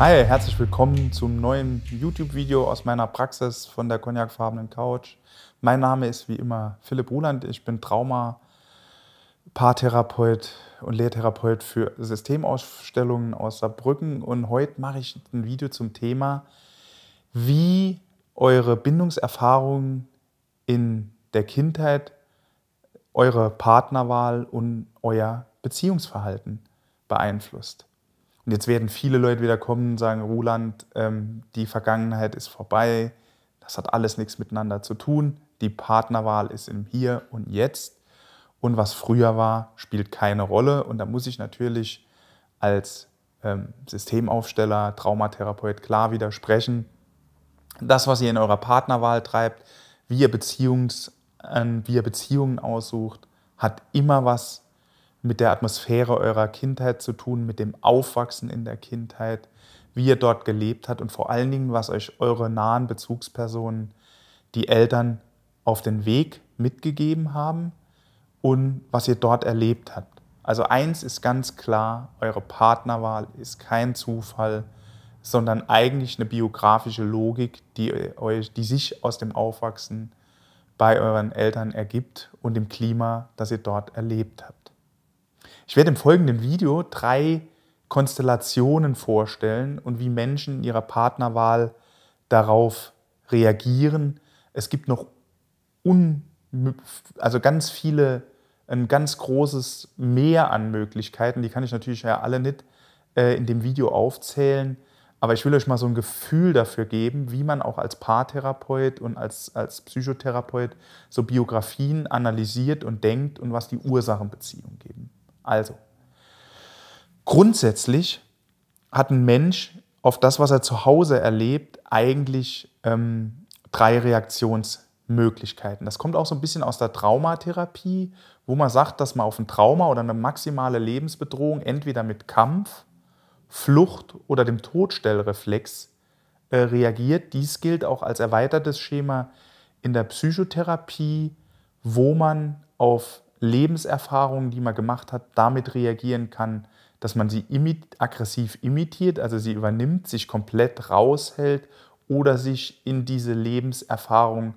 Hi, herzlich willkommen zum neuen YouTube-Video aus meiner Praxis von der cognacfarbenen Couch. Mein Name ist wie immer Philipp Ruland. Ich bin Trauma, Paartherapeut und Lehrtherapeut für Systemausstellungen aus Saarbrücken. Und heute mache ich ein Video zum Thema, wie eure Bindungserfahrungen in der Kindheit eure Partnerwahl und euer Beziehungsverhalten beeinflusst. Und jetzt werden viele Leute wieder kommen und sagen, Roland, ähm, die Vergangenheit ist vorbei, das hat alles nichts miteinander zu tun, die Partnerwahl ist im Hier und Jetzt und was früher war, spielt keine Rolle. Und da muss ich natürlich als ähm, Systemaufsteller, Traumatherapeut klar widersprechen. Das, was ihr in eurer Partnerwahl treibt, wie ihr, Beziehungs, äh, wie ihr Beziehungen aussucht, hat immer was mit der Atmosphäre eurer Kindheit zu tun, mit dem Aufwachsen in der Kindheit, wie ihr dort gelebt habt und vor allen Dingen, was euch eure nahen Bezugspersonen, die Eltern, auf den Weg mitgegeben haben und was ihr dort erlebt habt. Also eins ist ganz klar, eure Partnerwahl ist kein Zufall, sondern eigentlich eine biografische Logik, die, euch, die sich aus dem Aufwachsen bei euren Eltern ergibt und dem Klima, das ihr dort erlebt habt. Ich werde im folgenden Video drei Konstellationen vorstellen und wie Menschen in ihrer Partnerwahl darauf reagieren. Es gibt noch un, also ganz viele, ein ganz großes Mehr an Möglichkeiten. Die kann ich natürlich ja alle nicht äh, in dem Video aufzählen. Aber ich will euch mal so ein Gefühl dafür geben, wie man auch als Paartherapeut und als, als Psychotherapeut so Biografien analysiert und denkt und was die Ursachenbeziehung geben. Also, grundsätzlich hat ein Mensch auf das, was er zu Hause erlebt, eigentlich ähm, drei Reaktionsmöglichkeiten. Das kommt auch so ein bisschen aus der Traumatherapie, wo man sagt, dass man auf ein Trauma oder eine maximale Lebensbedrohung entweder mit Kampf, Flucht oder dem Todstellreflex äh, reagiert. Dies gilt auch als erweitertes Schema in der Psychotherapie, wo man auf Lebenserfahrungen, die man gemacht hat, damit reagieren kann, dass man sie imi aggressiv imitiert, also sie übernimmt, sich komplett raushält oder sich in diese Lebenserfahrung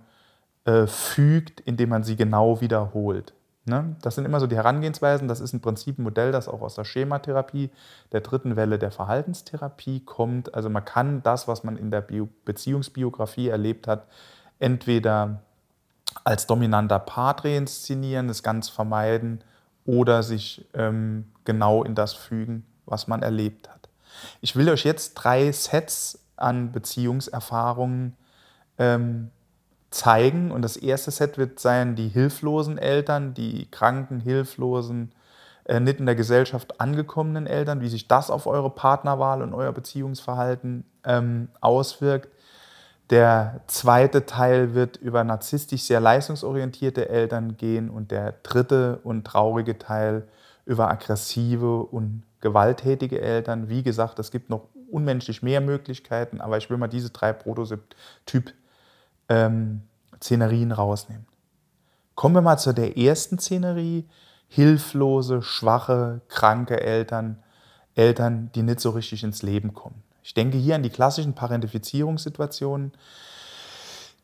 äh, fügt, indem man sie genau wiederholt. Ne? Das sind immer so die Herangehensweisen. Das ist im Prinzip ein Modell, das auch aus der Schematherapie, der dritten Welle der Verhaltenstherapie kommt. Also man kann das, was man in der Bio Beziehungsbiografie erlebt hat, entweder als dominanter Part reinszenieren, es ganz vermeiden oder sich ähm, genau in das fügen, was man erlebt hat. Ich will euch jetzt drei Sets an Beziehungserfahrungen ähm, zeigen. Und das erste Set wird sein, die hilflosen Eltern, die kranken, hilflosen, äh, nicht in der Gesellschaft angekommenen Eltern, wie sich das auf eure Partnerwahl und euer Beziehungsverhalten ähm, auswirkt. Der zweite Teil wird über narzisstisch sehr leistungsorientierte Eltern gehen und der dritte und traurige Teil über aggressive und gewalttätige Eltern. Wie gesagt, es gibt noch unmenschlich mehr Möglichkeiten, aber ich will mal diese drei Prototyp-Szenerien ähm, rausnehmen. Kommen wir mal zu der ersten Szenerie. Hilflose, schwache, kranke Eltern, Eltern, die nicht so richtig ins Leben kommen. Ich denke hier an die klassischen Parentifizierungssituationen,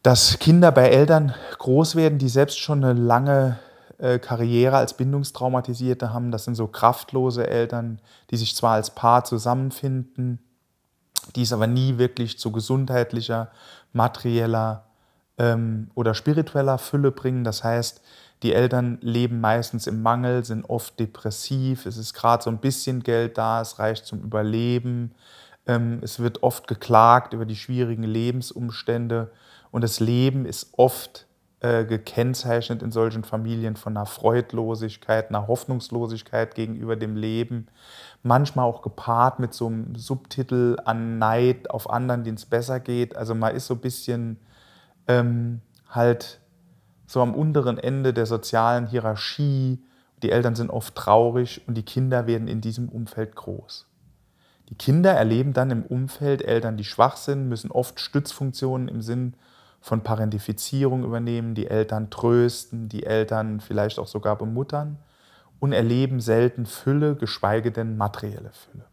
dass Kinder bei Eltern groß werden, die selbst schon eine lange äh, Karriere als Bindungstraumatisierte haben. Das sind so kraftlose Eltern, die sich zwar als Paar zusammenfinden, die es aber nie wirklich zu gesundheitlicher, materieller ähm, oder spiritueller Fülle bringen. Das heißt, die Eltern leben meistens im Mangel, sind oft depressiv, es ist gerade so ein bisschen Geld da, es reicht zum Überleben. Ähm, es wird oft geklagt über die schwierigen Lebensumstände und das Leben ist oft äh, gekennzeichnet in solchen Familien von einer Freudlosigkeit, einer Hoffnungslosigkeit gegenüber dem Leben, manchmal auch gepaart mit so einem Subtitel an Neid auf anderen, denen es besser geht. Also man ist so ein bisschen ähm, halt so am unteren Ende der sozialen Hierarchie. Die Eltern sind oft traurig und die Kinder werden in diesem Umfeld groß. Die Kinder erleben dann im Umfeld Eltern, die schwach sind, müssen oft Stützfunktionen im Sinn von Parentifizierung übernehmen, die Eltern trösten, die Eltern vielleicht auch sogar bemuttern und erleben selten Fülle, geschweige denn materielle Fülle.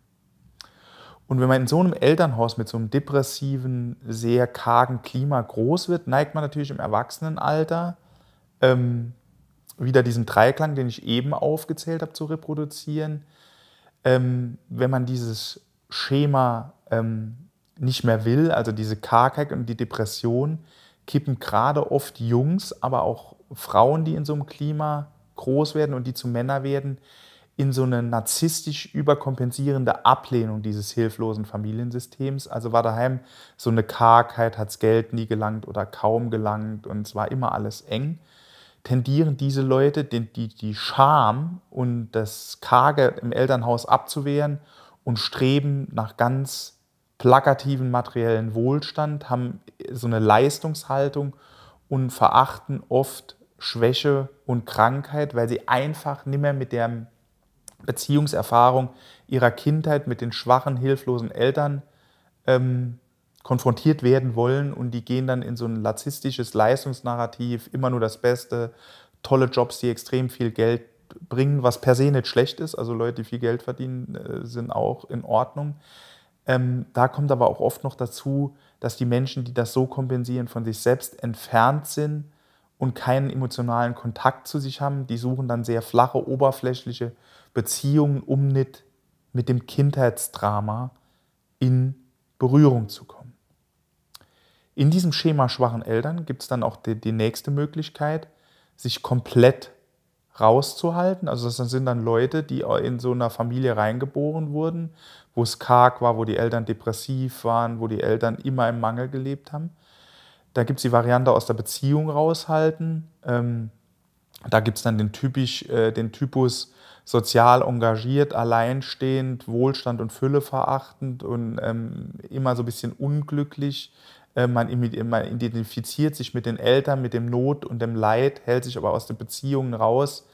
Und wenn man in so einem Elternhaus mit so einem depressiven, sehr kargen Klima groß wird, neigt man natürlich im Erwachsenenalter ähm, wieder diesen Dreiklang, den ich eben aufgezählt habe, zu reproduzieren ähm, wenn man dieses Schema ähm, nicht mehr will, also diese Kargheit und die Depression, kippen gerade oft Jungs, aber auch Frauen, die in so einem Klima groß werden und die zu Männer werden, in so eine narzisstisch überkompensierende Ablehnung dieses hilflosen Familiensystems. Also war daheim so eine Kargheit, hat's Geld nie gelangt oder kaum gelangt und es war immer alles eng tendieren diese Leute, die, die, die Scham und das Karge im Elternhaus abzuwehren und streben nach ganz plakativen materiellen Wohlstand, haben so eine Leistungshaltung und verachten oft Schwäche und Krankheit, weil sie einfach nicht mehr mit der Beziehungserfahrung ihrer Kindheit, mit den schwachen, hilflosen Eltern ähm, konfrontiert werden wollen und die gehen dann in so ein lazistisches Leistungsnarrativ, immer nur das Beste, tolle Jobs, die extrem viel Geld bringen, was per se nicht schlecht ist. Also Leute, die viel Geld verdienen, äh, sind auch in Ordnung. Ähm, da kommt aber auch oft noch dazu, dass die Menschen, die das so kompensieren, von sich selbst entfernt sind und keinen emotionalen Kontakt zu sich haben. Die suchen dann sehr flache, oberflächliche Beziehungen, um nicht mit dem Kindheitsdrama in Berührung zu kommen. In diesem Schema schwachen Eltern gibt es dann auch die, die, nächste Möglichkeit, sich komplett rauszuhalten. Also das sind dann Leute, die in so einer Familie reingeboren wurden, wo es karg war, wo die Eltern depressiv waren, wo die Eltern immer im Mangel gelebt haben. Da gibt es die Variante aus der Beziehung raushalten. Ähm, da gibt es dann den, typisch, äh, den Typus sozial engagiert, alleinstehend, Wohlstand und Fülle verachtend und ähm, immer so ein bisschen unglücklich, äh, man, identifiziert sich mit den Eltern, mit dem Not und dem Leid, hält sich aber aus den Beziehungen raus,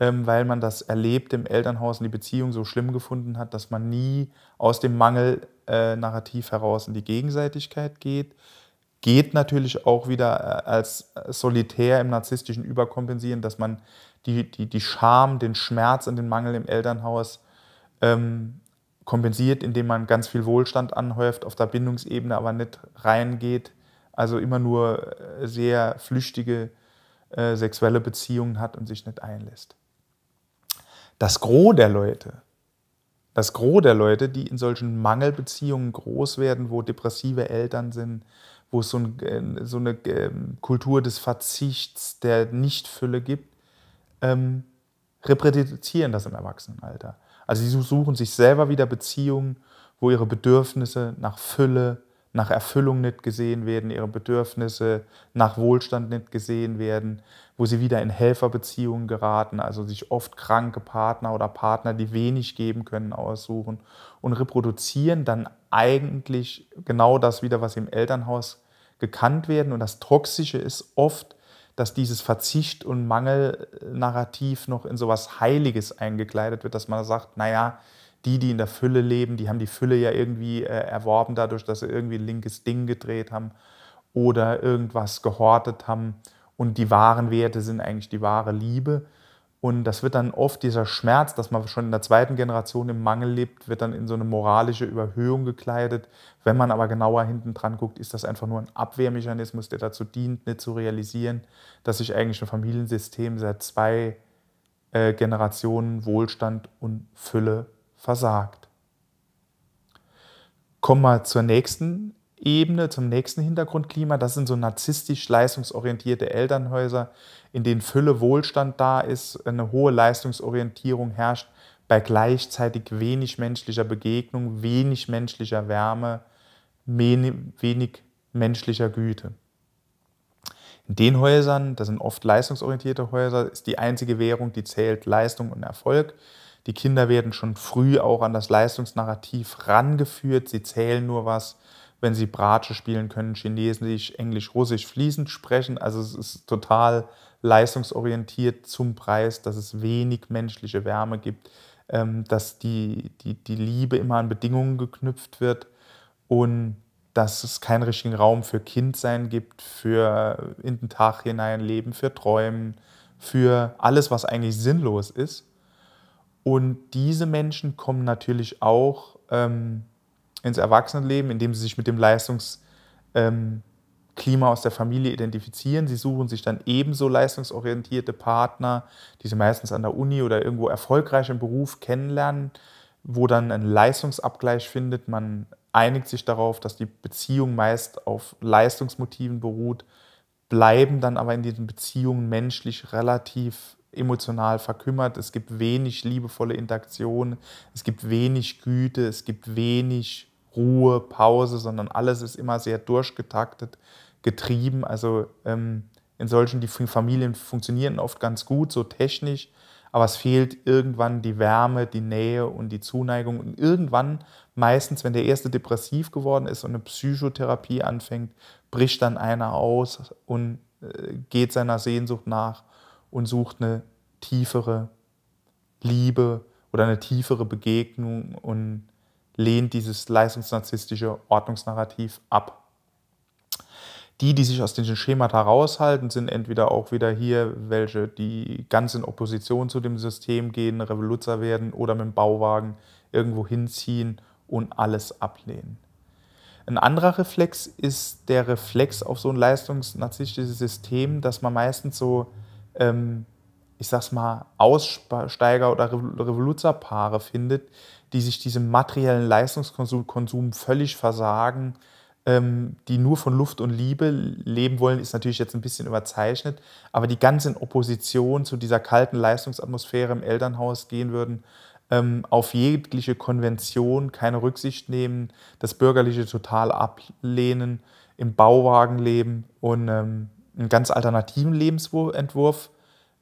ähm, weil man das erlebt im Elternhaus und die Beziehung so schlimm gefunden hat, dass man nie aus dem Mangel-Narrativ äh, heraus in die Gegenseitigkeit geht. Geht natürlich auch wieder äh, als solitär im narzisstischen Überkompensieren, dass man die, die, die Scham, den Schmerz und den Mangel im Elternhaus ähm, kompensiert, indem man ganz viel Wohlstand anhäuft, auf der Bindungsebene aber nicht reingeht, also immer nur äh, sehr flüchtige äh, sexuelle Beziehungen hat und sich nicht einlässt. Das Gros der Leute, das Gros der Leute, die in solchen Mangelbeziehungen groß werden, wo depressive Eltern sind, wo es so, ein, äh, so eine ähm, Kultur des Verzichts, der Nichtfülle gibt, ähm, reproduzieren das im Erwachsenenalter. Also sie suchen sich selber wieder Beziehungen, wo ihre Bedürfnisse nach Fülle, nach Erfüllung nicht gesehen werden, ihre Bedürfnisse nach Wohlstand nicht gesehen werden, wo sie wieder in Helferbeziehungen geraten, also sich oft kranke Partner oder Partner, die wenig geben können, aussuchen und reproduzieren dann eigentlich genau das wieder, was im Elternhaus gekannt werden. Und das Toxische ist oft, dass dieses Verzicht- und Mangel-Narrativ noch in sowas Heiliges eingekleidet wird, dass man sagt, naja, die, die in der Fülle leben, die haben die Fülle ja irgendwie äh, erworben dadurch, dass sie irgendwie ein linkes Ding gedreht haben oder irgendwas gehortet haben und die wahren Werte sind eigentlich die wahre Liebe. Und das wird dann oft dieser Schmerz, dass man schon in der zweiten Generation im Mangel lebt, wird dann in so eine moralische Überhöhung gekleidet. Wenn man aber genauer hinten dran guckt, ist das einfach nur ein Abwehrmechanismus, der dazu dient, nicht zu realisieren, dass sich eigentlich ein Familiensystem seit zwei äh, Generationen Wohlstand und Fülle versagt. Kommen wir zur nächsten Ebene zum nächsten Hintergrundklima. Das sind so narzisstisch leistungsorientierte Elternhäuser, in denen Fülle Wohlstand da ist, eine hohe Leistungsorientierung herrscht, bei gleichzeitig wenig menschlicher Begegnung, wenig menschlicher Wärme, wenig menschlicher Güte. In den Häusern, das sind oft leistungsorientierte Häuser, ist die einzige Währung, die zählt, Leistung und Erfolg. Die Kinder werden schon früh auch an das Leistungsnarrativ rangeführt. Sie zählen nur was, wenn sie Bratsche spielen können, Chinesisch, Englisch, Russisch fließend sprechen. Also es ist total leistungsorientiert zum Preis, dass es wenig menschliche Wärme gibt, ähm, dass die, die, die Liebe immer an Bedingungen geknüpft wird und dass es keinen richtigen Raum für Kindsein gibt, für in den Tag hinein Leben, für Träumen, für alles, was eigentlich sinnlos ist. Und diese Menschen kommen natürlich auch ähm, ins Erwachsenenleben, indem sie sich mit dem Leistungsklima ähm, aus der Familie identifizieren. Sie suchen sich dann ebenso leistungsorientierte Partner, die sie meistens an der Uni oder irgendwo erfolgreich im Beruf kennenlernen, wo dann ein Leistungsabgleich findet. Man einigt sich darauf, dass die Beziehung meist auf Leistungsmotiven beruht, bleiben dann aber in diesen Beziehungen menschlich relativ emotional verkümmert. Es gibt wenig liebevolle Interaktion, es gibt wenig Güte, es gibt wenig Ruhe, Pause, sondern alles ist immer sehr durchgetaktet, getrieben. Also ähm, in solchen, die Familien funktionieren oft ganz gut, so technisch, aber es fehlt irgendwann die Wärme, die Nähe und die Zuneigung. Und irgendwann, meistens, wenn der erste depressiv geworden ist und eine Psychotherapie anfängt, bricht dann einer aus und äh, geht seiner Sehnsucht nach und sucht eine tiefere Liebe oder eine tiefere Begegnung und lehnt dieses leistungsnarzisstische Ordnungsnarrativ ab. Die, die sich aus diesen Schemata raushalten, sind entweder auch wieder hier welche, die ganz in Opposition zu dem System gehen, Revoluzer werden oder mit dem Bauwagen irgendwo hinziehen und alles ablehnen. Ein anderer Reflex ist der Reflex auf so ein leistungsnarzisstisches System, dass man meistens so ähm, ich sag's mal, Aussteiger oder Revoluzerpaare findet, die sich diesem materiellen Leistungskonsum Konsum völlig versagen, ähm, die nur von Luft und Liebe leben wollen, ist natürlich jetzt ein bisschen überzeichnet, aber die ganz in Opposition zu dieser kalten Leistungsatmosphäre im Elternhaus gehen würden, ähm, auf jegliche Konvention keine Rücksicht nehmen, das Bürgerliche total ablehnen, im Bauwagen leben und ähm, einen ganz alternativen Lebensentwurf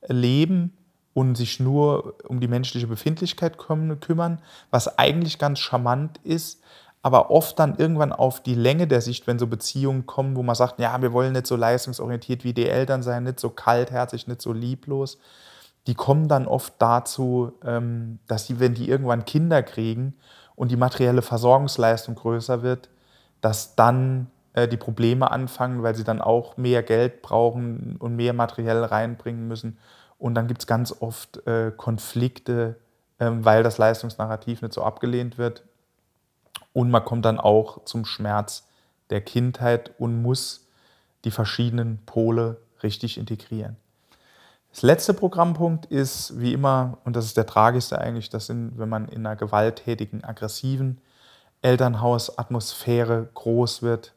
leben und sich nur um die menschliche Befindlichkeit kümmern, was eigentlich ganz charmant ist, aber oft dann irgendwann auf die Länge der Sicht, wenn so Beziehungen kommen, wo man sagt, ja, wir wollen nicht so leistungsorientiert wie die Eltern sein, nicht so kaltherzig, nicht so lieblos, die kommen dann oft dazu, ähm, dass sie, wenn die irgendwann Kinder kriegen und die materielle Versorgungsleistung größer wird, dass dann äh, die Probleme anfangen, weil sie dann auch mehr Geld brauchen und mehr Materiell reinbringen müssen. Und dann gibt es ganz oft äh, Konflikte, ähm, weil das Leistungsnarrativ nicht so abgelehnt wird. Und man kommt dann auch zum Schmerz der Kindheit und muss die verschiedenen Pole richtig integrieren. Das letzte Programmpunkt ist, wie immer, und das ist der tragischste eigentlich, das sind, wenn man in einer gewalttätigen, aggressiven Elternhausatmosphäre groß wird,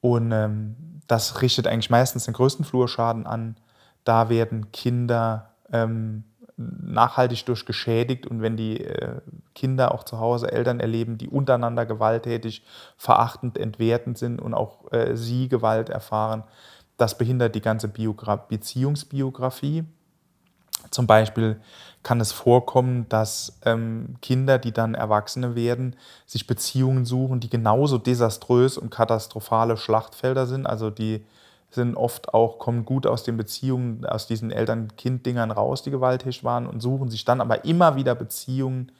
und ähm, das richtet eigentlich meistens den größten Flurschaden an. Da werden Kinder ähm, nachhaltig durch geschädigt und wenn die äh, Kinder auch zu Hause Eltern erleben, die untereinander gewalttätig, verachtend, entwertend sind und auch äh, sie Gewalt erfahren, das behindert die ganze Biogra Beziehungsbiografie zum Beispiel kann es vorkommen, dass ähm, Kinder, die dann Erwachsene werden, sich Beziehungen suchen, die genauso desaströs und katastrophale Schlachtfelder sind. Also die sind oft auch, kommen gut aus den Beziehungen, aus diesen Eltern-Kind-Dingern raus, die gewalttätig waren und suchen sich dann aber immer wieder Beziehungen,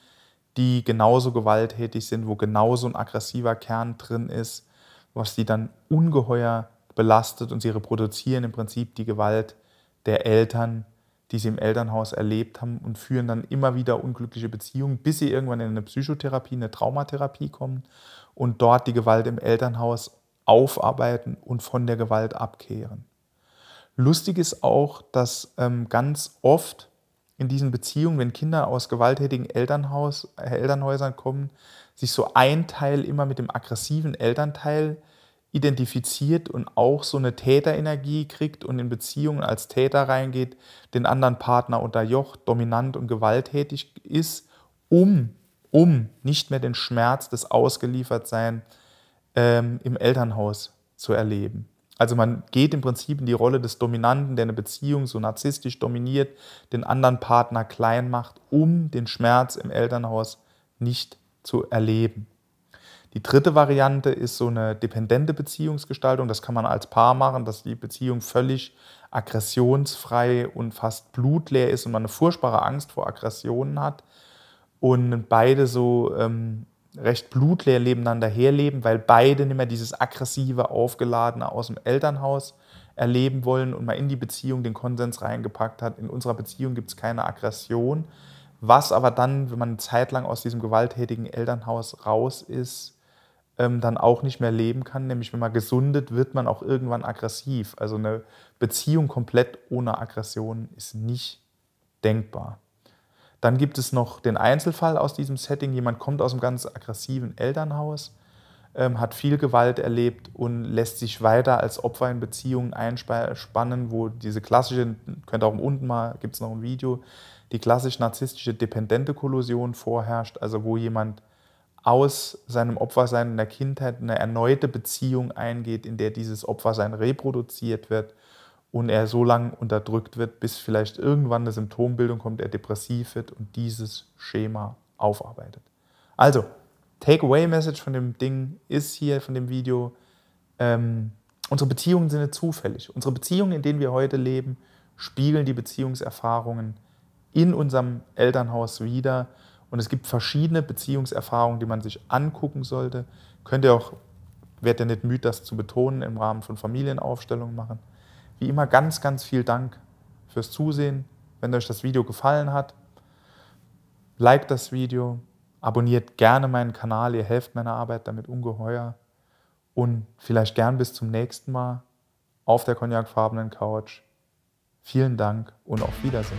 die genauso gewalttätig sind, wo genauso ein aggressiver Kern drin ist, was die dann ungeheuer belastet und sie reproduzieren im Prinzip die Gewalt der Eltern die sie im Elternhaus erlebt haben und führen dann immer wieder unglückliche Beziehungen, bis sie irgendwann in eine Psychotherapie, eine Traumatherapie kommen und dort die Gewalt im Elternhaus aufarbeiten und von der Gewalt abkehren. Lustig ist auch, dass ähm, ganz oft in diesen Beziehungen, wenn Kinder aus gewalttätigen Elternhaus, Elternhäusern kommen, sich so ein Teil immer mit dem aggressiven Elternteil identifiziert und auch so eine Täterenergie kriegt und in Beziehungen als Täter reingeht, den anderen Partner unterjocht, dominant und gewalttätig ist, um, um nicht mehr den Schmerz des Ausgeliefertsein ähm, im Elternhaus zu erleben. Also man geht im Prinzip in die Rolle des Dominanten, der eine Beziehung so narzisstisch dominiert, den anderen Partner klein macht, um den Schmerz im Elternhaus nicht zu erleben. Die dritte Variante ist so eine dependente Beziehungsgestaltung. Das kann man als Paar machen, dass die Beziehung völlig aggressionsfrei und fast blutleer ist und man eine furchtbare Angst vor Aggressionen hat und beide so ähm, recht blutleer nebeneinander herleben, weil beide nicht mehr dieses aggressive, aufgeladene aus dem Elternhaus erleben wollen und man in die Beziehung den Konsens reingepackt hat. In unserer Beziehung gibt es keine Aggression. Was aber dann, wenn man eine Zeit lang aus diesem gewalttätigen Elternhaus raus ist, ähm, dann auch nicht mehr leben kann. Nämlich, wenn man gesundet, wird man auch irgendwann aggressiv. Also eine Beziehung komplett ohne Aggression ist nicht denkbar. Dann gibt es noch den Einzelfall aus diesem Setting. Jemand kommt aus einem ganz aggressiven Elternhaus, ähm, hat viel Gewalt erlebt und lässt sich weiter als Opfer in Beziehungen einspannen, wo diese klassische, könnt ihr auch unten mal, gibt es noch ein Video, die klassisch narzisstische Dependente-Kollusion vorherrscht, also wo jemand aus seinem Opfersein in der Kindheit eine erneute Beziehung eingeht, in der dieses Opfersein reproduziert wird und er so lange unterdrückt wird, bis vielleicht irgendwann eine Symptombildung kommt, er depressiv wird und dieses Schema aufarbeitet. Also, Takeaway-Message von dem Ding ist hier, von dem Video, ähm, unsere Beziehungen sind nicht zufällig. Unsere Beziehungen, in denen wir heute leben, spiegeln die Beziehungserfahrungen in unserem Elternhaus wider. Und es gibt verschiedene Beziehungserfahrungen, die man sich angucken sollte. Könnt ihr auch, werdet ihr nicht müde, das zu betonen, im Rahmen von Familienaufstellungen machen. Wie immer ganz, ganz viel Dank fürs Zusehen. Wenn euch das Video gefallen hat, liked das Video, abonniert gerne meinen Kanal, ihr helft meiner Arbeit damit ungeheuer. Und vielleicht gern bis zum nächsten Mal auf der cognacfarbenen Couch. Vielen Dank und auf Wiedersehen.